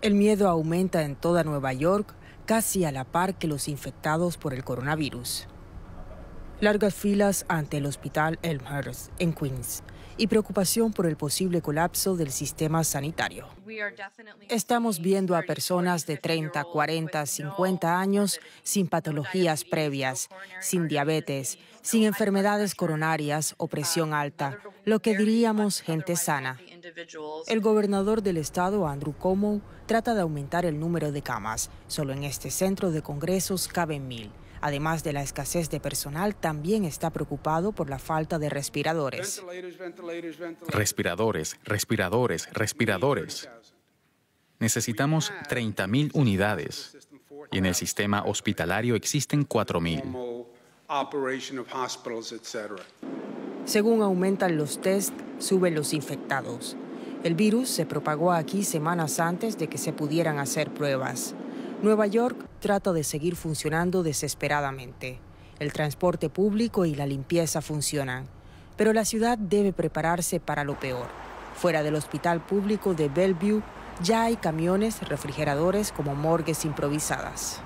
El miedo aumenta en toda Nueva York, casi a la par que los infectados por el coronavirus. Largas filas ante el hospital Elmhurst en Queens y preocupación por el posible colapso del sistema sanitario. Estamos viendo a personas de 30, 40, 50 años sin patologías previas, sin diabetes, sin enfermedades coronarias o presión um, alta, lo que diríamos gente sana. El gobernador del estado, Andrew Cuomo, trata de aumentar el número de camas. Solo en este centro de congresos caben mil. Además de la escasez de personal, también está preocupado por la falta de respiradores. Respiradores, respiradores, respiradores. Necesitamos 30.000 unidades y en el sistema hospitalario existen 4.000. Según aumentan los test, suben los infectados. El virus se propagó aquí semanas antes de que se pudieran hacer pruebas. Nueva York trata de seguir funcionando desesperadamente. El transporte público y la limpieza funcionan, pero la ciudad debe prepararse para lo peor. Fuera del hospital público de Bellevue ya hay camiones, refrigeradores como morgues improvisadas.